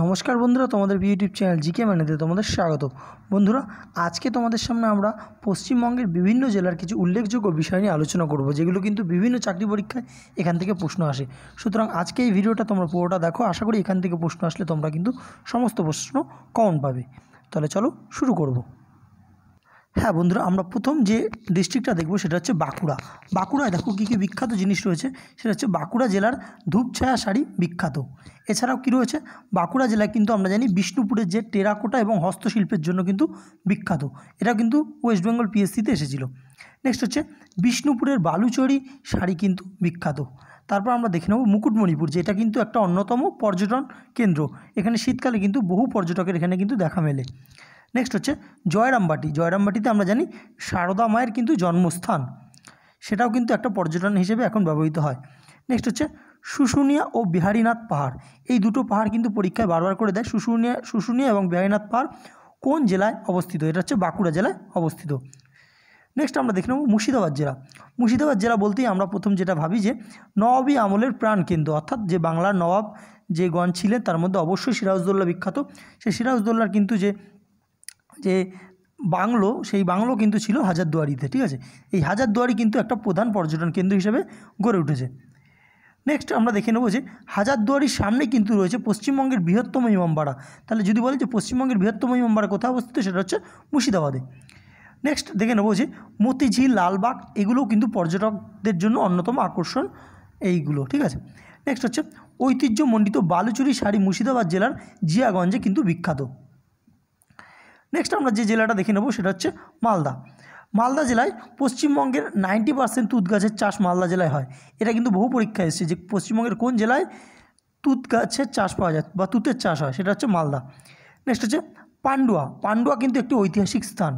নমস্কার বন্ধুরা তোমাদের ইউটিউব চ্যানেল জিকে ম্যানেতে তোমাদের স্বাগত বন্ধুরা আজকে তোমাদের সামনে আমরা পশ্চিমবঙ্গের বিভিন্ন জেলার কিছু উল্লেখযোগ্য বিষয় নিয়ে আলোচনা করব যেগুলো কিন্তু বিভিন্ন চাকরি পরীক্ষায় এখান থেকে প্রশ্ন আসে সুতরাং আজকে এই ভিডিওটা তোমরা পুরোটা দেখো আশা করি এখান থেকে প্রশ্ন আসলে তোমরা কিন্তু সমস্ত প্রশ্ন কমন পাবে তাহলে চলো শুরু করবো হ্যাঁ বন্ধুরা আমরা প্রথম যে ডিস্ট্রিক্টটা দেখব সেটা হচ্ছে বাঁকুড়া বাঁকুড়ায় দেখো কী কী বিখ্যাত জিনিস রয়েছে সেটা হচ্ছে বাঁকুড়া জেলার ধূপছায়া শাড়ি বিখ্যাত এছাড়াও কী রয়েছে বাঁকুড়া জেলায় কিন্তু আমরা জানি বিষ্ণুপুরের যে টেরাকোটা এবং হস্তশিল্পের জন্য কিন্তু বিখ্যাত এটা কিন্তু ওয়েস্ট বেঙ্গল পিএসসিতে এসেছিল নেক্সট হচ্ছে বিষ্ণুপুরের বালুচরি শাড়ি কিন্তু বিখ্যাত তারপর আমরা দেখে নেব মুকুটমণিপুর যেটা কিন্তু একটা অন্যতম পর্যটন কেন্দ্র এখানে শীতকালে কিন্তু বহু পর্যটকের এখানে কিন্তু দেখা মেলে নেক্সট হচ্ছে জয়রামবাটি জয়রামবাটিতে আমরা জানি সারদা মায়ের কিন্তু জন্মস্থান সেটাও কিন্তু একটা পর্যটন হিসেবে এখন ব্যবহৃত হয় নেক্সট হচ্ছে শুশুনিয়া ও বিহারীনাথ পাহাড় এই দুটো পাহাড় কিন্তু পরীক্ষায় বারবার করে দেয় শুশুনিয়া শুশুনিয়া এবং বিহারীনাথ পাহাড় কোন জেলায় অবস্থিত এটা হচ্ছে বাঁকুড়া জেলায় অবস্থিত নেক্সট আমরা দেখে নেব মুর্শিদাবাদ জেলা মুর্শিদাবাদ জেলা বলতেই আমরা প্রথম যেটা ভাবি যে নবাবী আমলের প্রাণকেন্দ্র অর্থাৎ যে বাংলার নবাব যে গণ ছিলেন তার মধ্যে অবশ্যই সিরাজদৌল্লা বিখ্যাত সেই সিরাজদৌল্লার কিন্তু যে যে বাংলো সেই বাংলো কিন্তু ছিল হাজারদুয়ারিতে ঠিক আছে এই হাজারদুয়ারি কিন্তু একটা প্রধান পর্যটন কেন্দ্র হিসেবে গড়ে উঠেছে নেক্সট আমরা দেখে নেবো যে হাজারদুয়ারির সামনে কিন্তু রয়েছে পশ্চিমবঙ্গের বৃহত্তম ইমামবাড়া তাহলে যদি বলে যে পশ্চিমবঙ্গের বৃহত্তম ইমামবাড়া কোথায় অবস্থিত সেটা হচ্ছে মুর্শিদাবাদে নেক্সট দেখে নেবো যে মতিঝিল লালবাগ এগুলোও কিন্তু পর্যটকদের জন্য অন্যতম আকর্ষণ এইগুলো ঠিক আছে নেক্সট হচ্ছে ঐতিহ্যমণ্ডিত বালুচুরি শাড়ি মুর্শিদাবাদ জেলার জিয়াগঞ্জে কিন্তু বিখ্যাত নেক্সট আমরা যে জেলাটা দেখে নেব সেটা হচ্ছে মালদা মালদা জেলায় পশ্চিমবঙ্গের নাইনটি পার্সেন্ট তুঁত গাছের চাষ মালদা জেলায় হয় এটা কিন্তু বহু পরীক্ষা এসেছে যে পশ্চিমবঙ্গের কোন জেলায় তুঁত গাছের চাষ পাওয়া যায় বা তুতের চাষ হয় সেটা হচ্ছে মালদা নেক্সট হচ্ছে পান্ডুয়া পান্ডুয়া কিন্তু একটি ঐতিহাসিক স্থান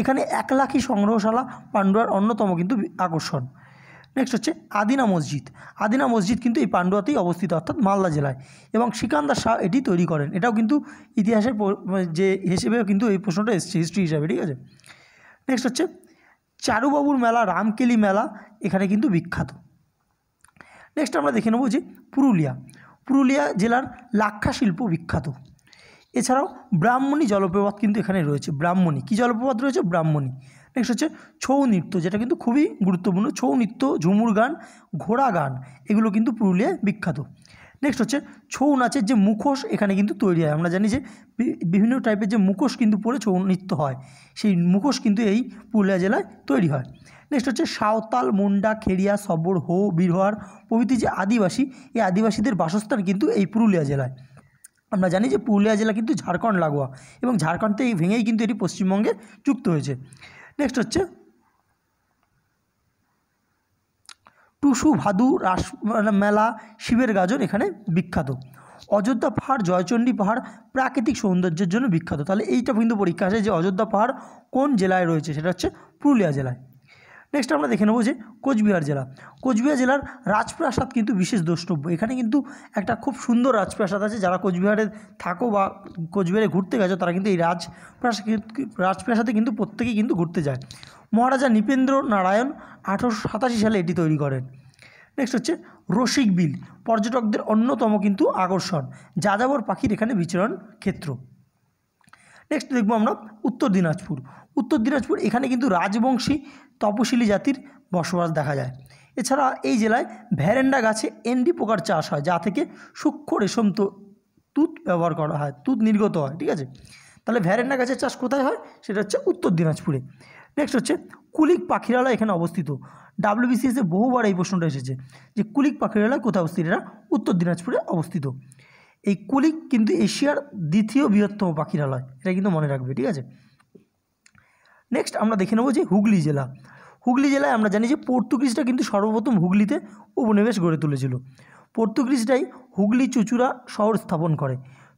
এখানে এক লাখই সংগ্রহশালা পান্ডুয়ার অন্যতম কিন্তু আকর্ষণ নেক্সট হচ্ছে আদিনা মসজিদ আদিনা মসজিদ কিন্তু এই পাণ্ডুয়াতেই অবস্থিত অর্থাৎ মালদা জেলায় এবং সিকান্দার শাহ এটি তৈরি করেন এটাও কিন্তু ইতিহাসের যে হিসেবে কিন্তু এই প্রশ্নটা এসছে হিস্ট্রি হিসাবে ঠিক আছে নেক্সট হচ্ছে চারুবাবুর মেলা রামকেলি মেলা এখানে কিন্তু বিখ্যাত নেক্সট আমরা দেখে নেব যে পুরুলিয়া পুরুলিয়া জেলার লাক্ষা শিল্প বিখ্যাত এছাড়াও ব্রাহ্মণী জলপ্রপাত কিন্তু এখানে রয়েছে ব্রাহ্মণী কী জলপ্রপাত রয়েছে ব্রাহ্মণী নেক্সট হচ্ছে ছৌ নৃত্য যেটা কিন্তু খুবই গুরুত্বপূর্ণ ছৌ নৃত্য ঝুমুর গান ঘোড়া গান এগুলো কিন্তু পুরুলিয়ায় বিখ্যাত নেক্সট হচ্ছে ছৌ নাচের যে মুখোশ এখানে কিন্তু তৈরি হয় আমরা জানি যে বিভিন্ন টাইপের যে মুখোশ কিন্তু পরে ছৌ নৃত্য হয় সেই মুখোশ কিন্তু এই পুরুলিয়া জেলায় তৈরি হয় নেক্সট হচ্ছে সাঁওতাল মুন্ডা খেরিয়া সবর হো বিরহার প্রভৃতি যে আদিবাসী এই আদিবাসীদের বাসস্থান কিন্তু এই পুরুলিয়া জেলায় আমরা জানি যে পুরুলিয়া জেলা কিন্তু ঝাড়খণ্ড লাগোয়া এবং ঝাড়খণ্ডতে থেকে ভেঙেই কিন্তু এটি পশ্চিমবঙ্গে যুক্ত হয়েছে নেক্সট হচ্ছে টুসু ভাদু রাস মানে মেলা শিবের গাজন এখানে বিখ্যাত অযোধ্যা পাহাড় জয়চণ্ডী পাহাড় প্রাকৃতিক সৌন্দর্যের জন্য বিখ্যাত তাহলে এইটা কিন্তু পরীক্ষা আছে যে অযোধ্যা পাহাড় কোন জেলায় রয়েছে সেটা হচ্ছে পুরুলিয়া জেলায় নেক্সট আমরা দেখে নেবো যে কোচবিহার জেলা কোচবিহার জেলার রাজপ্রাসাদ কিন্তু বিশেষ দ্রষ্টব্য এখানে কিন্তু একটা খুব সুন্দর রাজপ্রাসাদ আছে যারা কোচবিহারে থাকো বা কোচবিহারে ঘুরতে গেছো তারা কিন্তু এই রাজপ্রাসাদ রাজপ্রাসাদে কিন্তু প্রত্যেকেই কিন্তু ঘুরতে যায় মহারাজা নৃপেন্দ্র নারায়ণ আঠারোশো সাতাশি সালে এটি তৈরি করেন নেক্সট হচ্ছে রসিক বিল পর্যটকদের অন্যতম কিন্তু আকর্ষণ যাযাবর পাখির এখানে বিচরণ ক্ষেত্র নেক্সট দেখবো আমরা উত্তর দিনাজপুর উত্তর দিনাজপুর এখানে কিন্তু রাজবংশী তপশিলি জাতির বসবাস দেখা যায় এছাড়া এই জেলায় ভ্যারেন্ডা গাছে এন্ডি পোকার চাষ হয় যা থেকে সূক্ষ্ম রেশম তো তুত ব্যবহার করা হয় তুত নির্গত হয় ঠিক আছে তাহলে ভ্যারেন্ডা গাছের চাষ কোথায় হয় সেটা হচ্ছে উত্তর দিনাজপুরে নেক্সট হচ্ছে কুলিক পাখিরালয় এখানে অবস্থিত ডাব্লিউবিসিএসে বহুবার এই প্রশ্নটা এসেছে যে কুলিক পাখিরালয় কোথায় অবস্থিত এটা উত্তর দিনাজপুরে অবস্থিত এই কুলিক কিন্তু এশিয়ার দ্বিতীয় বৃহত্তম পাখিরালয় এটা কিন্তু মনে রাখবে ঠিক আছে নেক্সট আমরা দেখে নেবো যে হুগলি জেলা হুগলি জেলায় আমরা জানি যে পর্তুগিজরা কিন্তু সর্বপ্রথম হুগলিতে উপনিবেশ গড়ে তুলেছিল পর্তুগিজরাই হুগলি চুচুরা শহর স্থাপন করে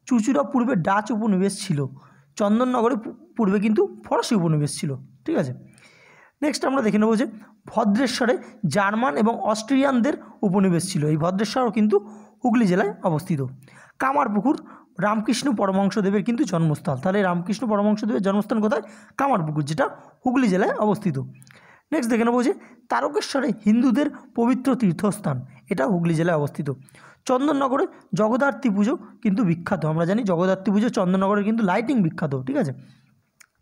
চুচুরা পূর্বে ডাচ উপনিবেশ ছিল চন্দননগরে পূর্বে কিন্তু ফরাসি উপনিবেশ ছিল ঠিক আছে নেক্সট আমরা দেখে নেবো যে ভদ্রেশ্বরে জার্মান এবং অস্ট্রিয়ানদের উপনিবেশ ছিল এই ভদ্রেশ্বরও কিন্তু হুগলি জেলায় অবস্থিত কামারপুকুর রামকৃষ্ণ পরমহংসদেবের কিন্তু জন্মস্থল তাহলে রামকৃষ্ণ পরমহংসদেবের জন্মস্থান কোথায় কামারপুকুর যেটা হুগলি জেলায় অবস্থিত নেক্সট দেখে নেবো যে তারকেশ্বরে হিন্দুদের পবিত্র তীর্থস্থান এটা হুগলি জেলায় অবস্থিত চন্দননগরে জগদ্ধাত্রী পুজো কিন্তু বিখ্যাত আমরা জানি জগদ্ধাত্রী পুজো চন্দননগরের কিন্তু লাইটিং বিখ্যাত ঠিক আছে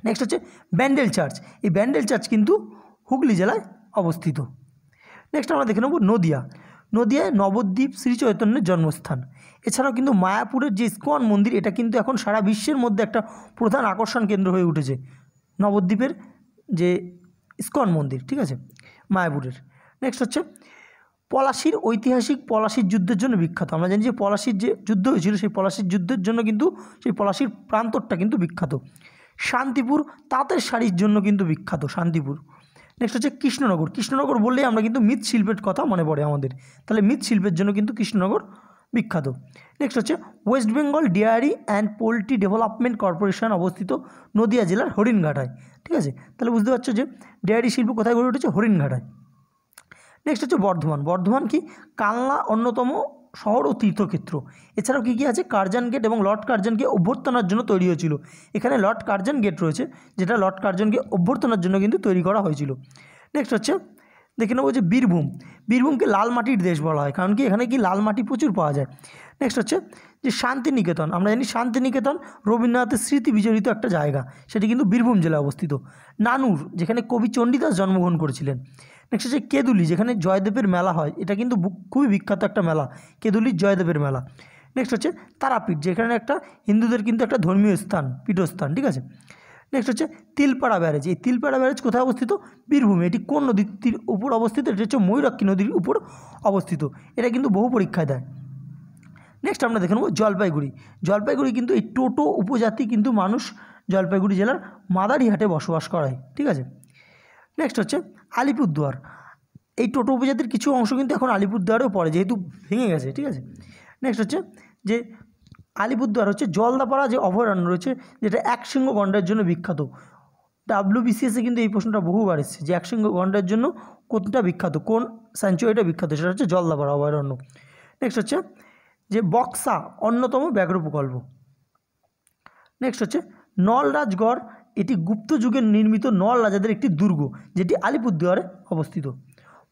নেক্সট হচ্ছে ব্যান্ডেল চার্চ এই ব্যান্ডেল চার্চ কিন্তু হুগলি জেলায় অবস্থিত নেক্সট আমরা দেখে নেব নদিয়া নদিয়ায় নবদ্বীপ শ্রীচৈতন্যের জন্মস্থান এছাড়াও কিন্তু মায়াপুরের যে ইস্কন মন্দির এটা কিন্তু এখন সারা বিশ্বের মধ্যে একটা প্রধান আকর্ষণ কেন্দ্র হয়ে উঠেছে নবদ্বীপের যে ইস্কন মন্দির ঠিক আছে মায়াপুরের নেক্সট হচ্ছে পলাশির ঐতিহাসিক পলাশির যুদ্ধের জন্য বিখ্যাত আমরা জানি যে পলাশির যে যুদ্ধ হয়েছিল সেই পলাশির যুদ্ধের জন্য কিন্তু সেই পলাশির প্রান্তরটা কিন্তু বিখ্যাত শান্তিপুর তাঁতের শাড়ির জন্য কিন্তু বিখ্যাত শান্তিপুর নেক্সট হচ্ছে কৃষ্ণনগর কৃষ্ণনগর বললেই আমরা কিন্তু মৃৎশিল্পের কথা মনে পড়ে আমাদের তাহলে মৃৎশিল্পের জন্য কিন্তু কৃষ্ণনগর বিখ্যাত নেক্সট হচ্ছে west Bengal dairy and poultry development corporation অবস্থিত নদিয়া জেলার হরিণঘাটায় ঠিক আছে তাহলে বুঝতে পারছো যে ডেয়ারি শিল্প কোথায় গড়ে উঠেছে হরিণঘাটায় নেক্সট হচ্ছে বর্ধমান বর্ধমান কি কালনা অন্যতম শহর ও তীর্থক্ষেত্র এছাড়াও কী কী আছে কার্জন গেট এবং লর্ড কার্জনকে অভ্যর্থনার জন্য তৈরি হয়েছিল এখানে লর্ড কার্জন গেট রয়েছে যেটা লর্ড কার্জনকে অভ্যর্থনার জন্য কিন্তু তৈরি করা হয়েছিল নেক্সট হচ্ছে দেখে নেবো যে বীরভূম বীরভূমকে লাল মাটির দেশ বলা হয় কারণ কি এখানে কি লাল মাটি প্রচুর পাওয়া যায় নেক্সট হচ্ছে যে শান্তিনিকেতন আমরা জানি শান্তিনিকেতন রবীন্দ্রনাথের স্মৃতি বিজড়িত একটা জায়গা সেটি কিন্তু বীরভূম জেলায় অবস্থিত নানুর যেখানে কবি চণ্ডীদাস জন্মগ্রহণ করেছিলেন নেক্সট হচ্ছে কেদুলি যেখানে জয়দেবের মেলা হয় এটা কিন্তু খুবই বিখ্যাত একটা মেলা কেদুলির জয়দেবের মেলা নেক্সট হচ্ছে তারাপীঠ যেখানে একটা হিন্দুদের কিন্তু একটা ধর্মীয় স্থান পীঠস্থান ঠিক আছে নেক্সট হচ্ছে তিলপাড়া ব্যারেজ এই তিলপাড়া ব্যারেজ কোথায় অবস্থিত বীরভূমে এটি কোন নদীর উপর অবস্থিত এটি হচ্ছে ময়ূরাক্ষী নদীর উপর অবস্থিত এটা কিন্তু বহু পরীক্ষায় দেয় নেক্সট আমরা দেখে নেব জলপাইগুড়ি জলপাইগুড়ি কিন্তু এই টোটো উপজাতি কিন্তু মানুষ জলপাইগুড়ি জেলার মাদারিহাটে বসবাস করায় ঠিক আছে নেক্সট হচ্ছে আলিপুরদুয়ার এই টোটো উপজাতির কিছু অংশ কিন্তু এখন আলিপুরদুয়ারেও পড়ে যেহেতু ভেঙে গেছে ঠিক আছে নেক্সট হচ্ছে যে আলিপুরদুয়ার হচ্ছে জলদাপাড়া যে অভয়ারণ্য রয়েছে যেটা একশৃঙ্গ গণ্ডার জন্য বিখ্যাত ডাব্লিউবিসিএসে কিন্তু এই প্রশ্নটা বহুবার এসেছে যে একশৃঙ্গ গণ্ডার জন্য কোনটা বিখ্যাত কোন স্যাঞ্চুয়ারিটা বিখ্যাত সেটা হচ্ছে জলদাপাড়া অভয়ারণ্য নেক্সট হচ্ছে যে বক্সা অন্যতম ব্যাঘ্র প্রকল্প নেক্সট হচ্ছে নলরাজগড় এটি গুপ্ত যুগের নির্মিত নল রাজাদের একটি দুর্গ যেটি আলিপুরদুয়ারে অবস্থিত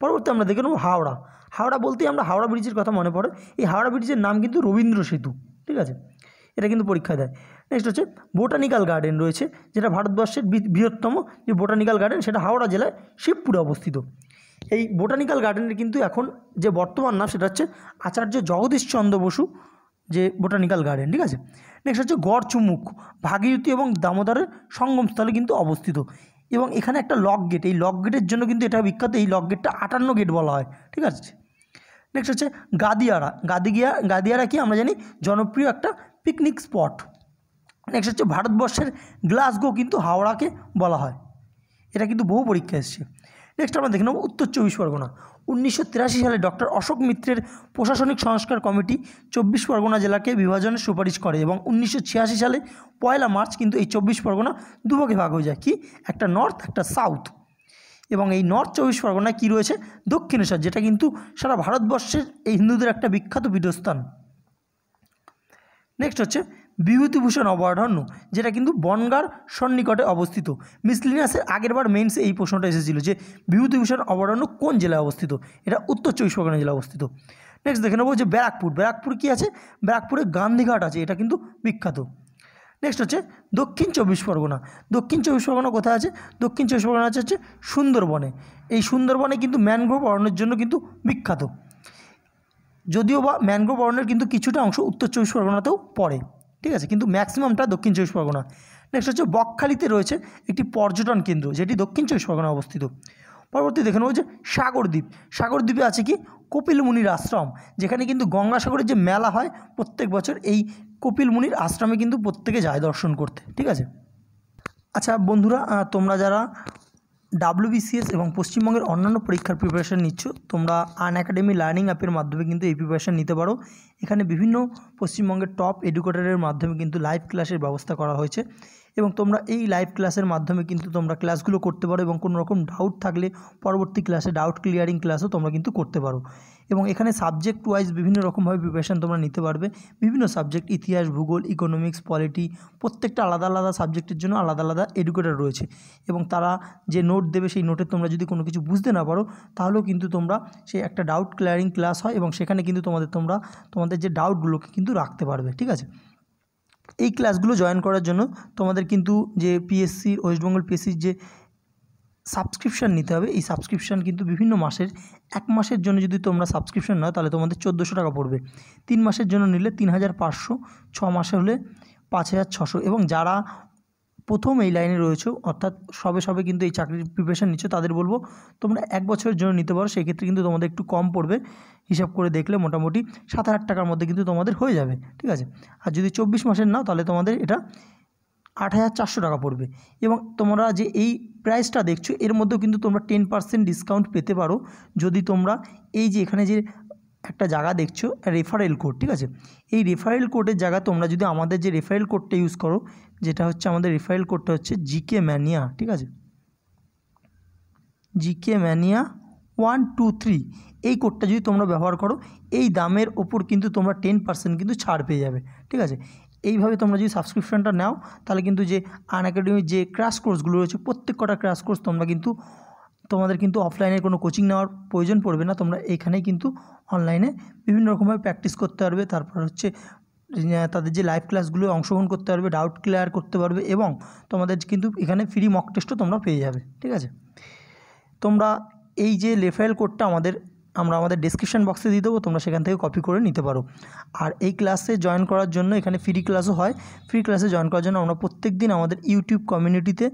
পরবর্তী আমরা দেখে নেব হাওড়া হাওড়া বলতেই আমরা হাওড়া ব্রিজের কথা মনে পড়ে এই হাওড়া ব্রিজের নাম কিন্তু রবীন্দ্র সেতু ঠিক আছে এটা কিন্তু পরীক্ষা দেয় নেক্সট হচ্ছে বোটানিক্যাল গার্ডেন রয়েছে যেটা ভারতবর্ষের বৃহত্তম যে বোটানিক্যাল গার্ডেন সেটা হাওড়া জেলায় শিবপুরে অবস্থিত এই বোটানিক্যাল গার্ডেনের কিন্তু এখন যে বর্তমান নাম সেটা হচ্ছে আচার্য জগদীশচন্দ্র বসু যে বোটানিক্যাল গার্ডেন ঠিক আছে নেক্সট হচ্ছে গড়চুমুখ ভাগীরথী এবং দামোদরের সঙ্গমস্থলে কিন্তু অবস্থিত এবং এখানে একটা লক গেট এই লক গেটের জন্য কিন্তু এটা বিখ্যাত এই লক গেটটা আটান্ন গেট বলা হয় ঠিক আছে নেক্সট হচ্ছে গাদিয়ারা গাদিগিয়া গাদিয়ারা কি আমরা জানি জনপ্রিয় একটা পিকনিক স্পট নেক্সট হচ্ছে ভারতবর্ষের গ্লাসগো কিন্তু হাওড়াকে বলা হয় এটা কিন্তু বহু পরীক্ষা এসছে নেক্সট আমরা দেখে নেব উত্তর চব্বিশ পরগনা উনিশশো সালে ডক্টর অশোক মিত্রের প্রশাসনিক সংস্কার কমিটি চব্বিশ পরগনা জেলাকে বিভাজনের সুপারিশ করে এবং উনিশশো সালে পয়লা মার্চ কিন্তু এই চব্বিশ পরগনা দুভাগে ভাগ হয়ে যায় কি একটা নর্থ একটা সাউথ এবং এই নর্থ চব্বিশ পরগনায় কী রয়েছে দক্ষিণেশ্বর যেটা কিন্তু সারা ভারতবর্ষের এই হিন্দুদের একটা বিখ্যাত পীঠস্থান নেক্সট হচ্ছে বিভূতিভূষণ অভয়ারণ্য যেটা কিন্তু বনগার সন্নিকটে অবস্থিত মিসলিনিয়াসের আগেরবার মেন্সে এই প্রশ্নটা এসেছিল যে বিভূতিভূষণ অভয়ারণ্য কোন জেলায় অবস্থিত এটা উত্তর চব্বিশ পরগনা জেলায় অবস্থিত নেক্সট দেখে নেবো যে ব্যারাকপুর ব্যারাকপুর কী আছে ব্যারাকপুরে গান্ধীঘাট আছে এটা কিন্তু বিখ্যাত নেক্সট হচ্ছে দক্ষিণ চব্বিশ পরগনা দক্ষিণ চব্বিশ পরগনা কোথায় আছে দক্ষিণ চব্বিশ পরগনা আছে হচ্ছে সুন্দরবনে এই সুন্দরবনে কিন্তু ম্যানগ্রোভ অরণ্যের জন্য কিন্তু বিখ্যাত যদিও বা ম্যানগ্রোভ অরণ্যের কিন্তু কিছুটা অংশ উত্তর চব্বিশ পরগনাতেও পড়ে ঠিক আছে কিন্তু ম্যাক্সিমামটা দক্ষিণ চব্বিশ পরগনা নেক্সট হচ্ছে বকখালিতে রয়েছে একটি পর্যটন কেন্দ্র যেটি দক্ষিণ চব্বিশ পরগনা অবস্থিত পরবর্তী দেখে নেব যে সাগরদ্বীপ সাগরদ্বীপে আছে কি কপিলমুনির আশ্রম যেখানে কিন্তু গঙ্গাসাগরের যে মেলা হয় প্রত্যেক বছর এই কপিল মুনির আশ্রমে কিন্তু প্রত্যেকে যায় দর্শন করতে ঠিক আছে আচ্ছা বন্ধুরা তোমরা যারা ডাব্লিউবিসিএস এবং পশ্চিমবঙ্গের অন্যান্য পরীক্ষার প্রিপারেশান নিচ্ছ তোমরা আন একাডেমি লার্নিং অ্যাপের মাধ্যমে কিন্তু এই প্রিপারেশান নিতে পারো এখানে বিভিন্ন পশ্চিমবঙ্গের টপ এডুকেটরের মাধ্যমে কিন্তু লাইভ ক্লাসের ব্যবস্থা করা হয়েছে এবং তোমরা এই লাইভ ক্লাসের মাধ্যমে কিন্তু তোমরা ক্লাসগুলো করতে পারো এবং কোনো রকম ডাউট থাকলে পরবর্তী ক্লাসে ডাউট ক্লিয়ারিং ক্লাসও তোমরা কিন্তু করতে পারো এবং এখানে সাবজেক্ট ওয়াইজ বিভিন্ন রকমভাবে প্রিপারেশান তোমরা নিতে পারবে বিভিন্ন সাবজেক্ট ইতিহাস ভূগোল ইকোনমিক্স পলিটি প্রত্যেকটা আলাদা আলাদা সাবজেক্টের জন্য আলাদা আলাদা এডুকেটার রয়েছে এবং তারা যে নোট দেবে সেই নোটে তোমরা যদি কোনো কিছু বুঝতে না পারো তাহলেও কিন্তু তোমরা সেই একটা ডাউট ক্লিয়ারিং ক্লাস হয় এবং সেখানে কিন্তু তোমাদের তোমরা তোমাদের যে ডাউটগুলোকে কিন্তু রাখতে পারবে ঠিক আছে এই ক্লাসগুলো জয়েন করার জন্য তোমাদের কিন্তু যে পিএসসি ওয়েস্টবেঙ্গল পিএসসির যে সাবস্ক্রিপশান নিতে হবে এই সাবস্ক্রিপশান কিন্তু বিভিন্ন মাসের এক মাসের জন্য যদি তোমরা সাবস্ক্রিপশান নাও তাহলে তোমাদের চোদ্দোশো টাকা পড়বে তিন মাসের জন্য নিলে তিন হাজার পাঁচশো ছ মাসে হলে পাঁচ হাজার ছশো এবং যারা প্রথম এই লাইনে রয়েছো অর্থাৎ সবে সবে কিন্তু এই চাকরির প্রিপারেশান নিচ্ছ তাদের বলবো তোমরা এক বছরের জন্য নিতে পারো সেক্ষেত্রে কিন্তু তোমাদের একটু কম পড়বে হিসাব করে দেখলে মোটামুটি সাত হাজার টাকার মধ্যে কিন্তু তোমাদের হয়ে যাবে ঠিক আছে আর যদি চব্বিশ মাসের নাও তাহলে তোমাদের এটা আট হাজার চারশো টাকা পড়বে এবং তোমরা যে এই প্রাইসটা দেখছো এর মধ্যেও কিন্তু তোমরা টেন পার্সেন্ট ডিসকাউন্ট পেতে পারো যদি তোমরা এই যে এখানে যে একটা জায়গা দেখছো রেফারেল কোড ঠিক আছে এই রেফারেল কোডের জায়গা তোমরা যদি আমাদের যে রেফারেল কোডটা ইউজ করো যেটা হচ্ছে আমাদের রেফারেল কোডটা হচ্ছে জিকে ম্যানিয়া ঠিক আছে GK mania one two three এই কোডটা যদি তোমরা ব্যবহার করো এই দামের ওপর কিন্তু তোমরা টেন পার্সেন্ট কিন্তু ছাড় পেয়ে যাবে ঠিক আছে এইভাবে তোমরা যদি সাবস্ক্রিপশানটা নাও তাহলে কিন্তু যে আন একাডেমির যে ক্রাশ কোর্সগুলো রয়েছে প্রত্যেক কটা ক্রাশ কোর্স তোমরা কিন্তু তোমাদের কিন্তু অফলাইনের কোনো কোচিং নেওয়ার প্রয়োজন পড়বে না তোমরা এখানেই কিন্তু অনলাইনে বিভিন্ন রকমভাবে প্র্যাকটিস করতে পারবে তারপর হচ্ছে তাদের যে লাইভ ক্লাসগুলো অংশগ্রহণ করতে পারবে ডাউট ক্লিয়ার করতে পারবে এবং তোমাদের কিন্তু এখানে ফ্রি মক টেস্টও তোমরা পেয়ে যাবে ঠিক আছে তোমরা এই যে রেফারেল কোডটা আমাদের আমরা আমাদের ডিসক্রিপশান বক্সে দিয়ে দেবো তোমরা সেখান থেকে কপি করে নিতে পারো আর এই ক্লাসে জয়েন করার জন্য এখানে ফ্রি ক্লাসও হয় ফ্রি ক্লাসে জয়েন করার জন্য আমরা প্রত্যেক দিন আমাদের ইউটিউব কমিউনিটিতে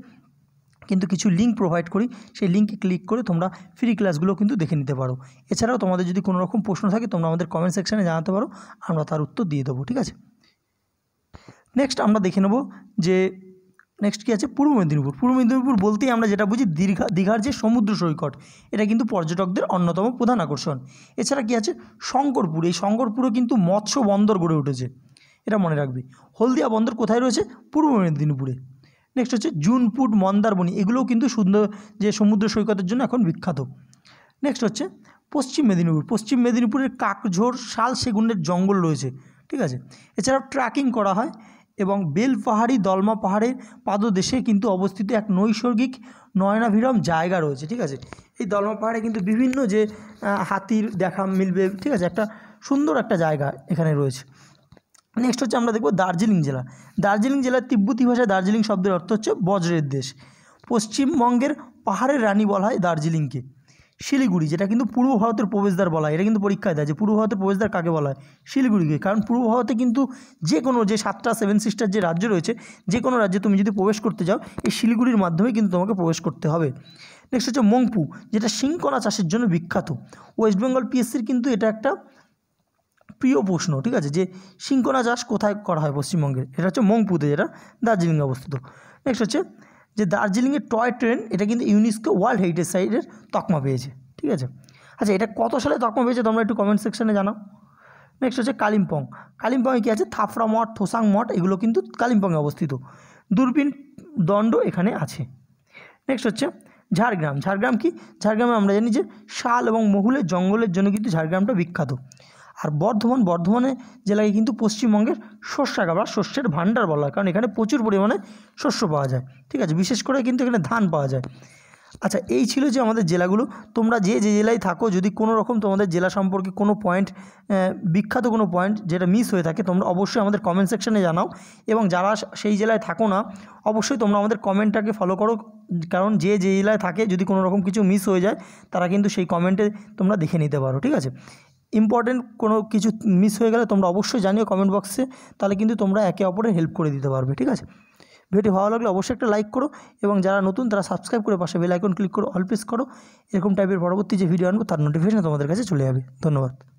কিন্তু কিছু লিঙ্ক প্রোভাইড করি সেই লিঙ্কে ক্লিক করে তোমরা ফ্রি ক্লাসগুলো কিন্তু দেখে নিতে পারো এছাড়াও তোমাদের যদি কোনো রকম প্রশ্ন থাকে তোমরা আমাদের কমেন্ট সেকশানে জানাতে পারো আমরা তার উত্তর দিয়ে দেবো ঠিক আছে নেক্সট আমরা দেখে নেব যে নেক্সট কী আছে পূর্ব মেদিনীপুর পূর্ব মেদিনীপুর বলতেই আমরা যেটা বুঝি দীর্ঘা দীঘার যে সমুদ্র সৈকত এটা কিন্তু পর্যটকদের অন্যতম প্রধান আকর্ষণ এছাড়া কী আছে শঙ্করপুর এই শঙ্করপুরও কিন্তু মৎস্য বন্দর গড়ে উঠেছে এটা মনে রাখবে হলদিয়া বন্দর কোথায় রয়েছে পূর্ব মেদিনীপুরে নেক্সট হচ্ছে জুনপুট মন্দারমণি এগুলোও কিন্তু সুন্দর যে সমুদ্র সৈকতের জন্য এখন বিখ্যাত নেক্সট হচ্ছে পশ্চিম মেদিনীপুর পশ্চিম মেদিনীপুরের কাকঝোর শাল সেগুনের জঙ্গল রয়েছে ঠিক আছে এছাড়াও ট্র্যাকিং করা হয় এবং বেলপাহাড়ি দলমা পাহাড়ের পাদদেশে কিন্তু অবস্থিত এক নৈসর্গিক নয়নাভিরম জায়গা রয়েছে ঠিক আছে এই দলমা পাহাড়ে কিন্তু বিভিন্ন যে হাতির দেখা মিলবে ঠিক আছে একটা সুন্দর একটা জায়গা এখানে রয়েছে নেক্সট হচ্ছে আমরা দেখব দার্জিলিং জেলা দার্জিলিং জেলার তিব্বতি ভাষায় দার্জিলিং শব্দের অর্থ হচ্ছে বজ্রের দেশ পশ্চিমবঙ্গের পাহাড়ের রানী বলা হয় দার্জিলিংকে শিলিগুড়ি যেটা কিন্তু পূর্ব ভারতের প্রবেশদ্বার বলা হয় এটা কিন্তু পরীক্ষায় দেয় যে পূর্ব ভারতের প্রবেশদ্বার কাকে বলা হয় শিলিগুড়িকে কারণ পূর্ব ভারতে কিন্তু যে কোনো যে সাতটা সেভেন সিস্টার যে রাজ্য রয়েছে যে কোনো রাজ্যে তুমি যদি প্রবেশ করতে যাও এই শিলিগুড়ির মাধ্যমে কিন্তু তোমাকে প্রবেশ করতে হবে নেক্সট হচ্ছে মংপু যেটা শিঙ্কনা চাষের জন্য বিখ্যাত ওয়েস্ট বেঙ্গল পিএসসির কিন্তু এটা একটা প্রিয় প্রশ্ন ঠিক আছে যে সিঙ্কোনা চাষ কোথায় করা হয় পশ্চিমবঙ্গের এটা হচ্ছে মংপুতে যেটা দার্জিলিংয়ে অবস্থিত নেক্সট হচ্ছে যে দার্জিলিংয়ের টয় ট্রেন এটা কিন্তু ইউনেস্কো ওয়ার্ল্ড হেরিটেজ সাইটের তকমা পেয়েছে ঠিক আছে আচ্ছা এটা কত সালে তকমা পেয়েছে তোমরা একটু কমেন্ট সেকশানে জানাও নেক্সট হচ্ছে কালিম্পং কালিম্পংয়ে কী আছে থাফরা মঠ থোসাং মঠ এগুলো কিন্তু কালিম্পংয়ে অবস্থিত দূরবীন দণ্ড এখানে আছে নেক্সট হচ্ছে ঝাড়গ্রাম ঝাড়গ্রাম কি ঝাড়গ্রামে আমরা জানি যে শাল এবং মহুলের জঙ্গলের জন্য কিন্তু ঝাড়গ্রামটা বিখ্যাত আর বর্ধমান বর্ধমানে জেলাকে কিন্তু পশ্চিমবঙ্গের শস্যাগা বা শস্যের ভাণ্ডার বলা হয় কারণ এখানে প্রচুর পরিমাণে শস্য পাওয়া যায় ঠিক আছে বিশেষ করে কিন্তু এখানে ধান পাওয়া যায় আচ্ছা এই ছিল যে আমাদের জেলাগুলো তোমরা যে যে জেলায় থাকো যদি কোনো রকম তোমাদের জেলা সম্পর্কে কোনো পয়েন্ট বিখ্যাত কোনো পয়েন্ট যেটা মিস হয়ে থাকে তোমরা অবশ্যই আমাদের কমেন্ট সেকশানে জানাও এবং যারা সেই জেলায় থাকো না অবশ্যই তোমরা আমাদের কমেন্টটাকে ফলো করো কারণ যে যে জেলায় থাকে যদি কোনো রকম কিছু মিস হয়ে যায় তারা কিন্তু সেই কমেন্টে তোমরা দেখে নিতে পারো ঠিক আছে ইম্পর্টেন্ট কোনো কিছু মিস হয়ে গেলে তোমরা অবশ্যই জানিও কমেন্ট বক্সে তাহলে কিন্তু তোমরা একে অপরের হেল্প করে দিতে পারবে ঠিক আছে ভিডিও ভালো লাগলে অবশ্যই একটা লাইক করো এবং যারা নতুন তারা সাবস্ক্রাইব করে পাশে বেল আইকন ক্লিক করো অল প্রেস করো এরকম টাইপের পরবর্তী যে ভিডিও আনবো তার নোটিফিকেশন তোমাদের কাছে চলে যাবে ধন্যবাদ